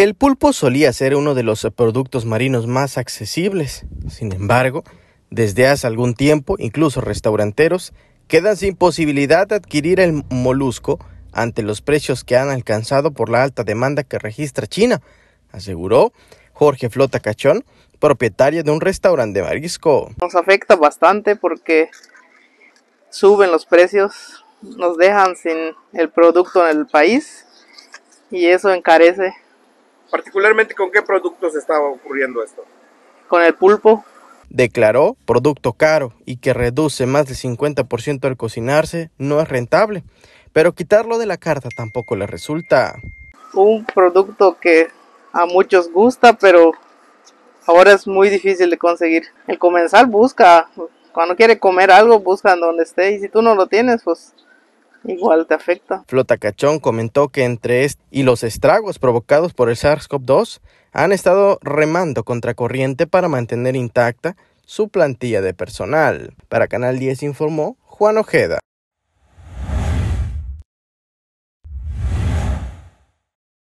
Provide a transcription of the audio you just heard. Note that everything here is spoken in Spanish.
El pulpo solía ser uno de los productos marinos más accesibles. Sin embargo, desde hace algún tiempo, incluso restauranteros quedan sin posibilidad de adquirir el molusco ante los precios que han alcanzado por la alta demanda que registra China, aseguró Jorge Flota Cachón, propietario de un restaurante de marisco. Nos afecta bastante porque suben los precios, nos dejan sin el producto en el país y eso encarece Particularmente, ¿con qué productos estaba ocurriendo esto? Con el pulpo. Declaró producto caro y que reduce más del 50% al cocinarse no es rentable, pero quitarlo de la carta tampoco le resulta. Un producto que a muchos gusta, pero ahora es muy difícil de conseguir. El comensal busca, cuando quiere comer algo, busca en donde esté y si tú no lo tienes, pues igual te afecta. Flota Cachón comentó que entre este y los estragos provocados por el SARS-CoV-2 han estado remando contracorriente para mantener intacta su plantilla de personal. Para Canal 10 informó Juan Ojeda.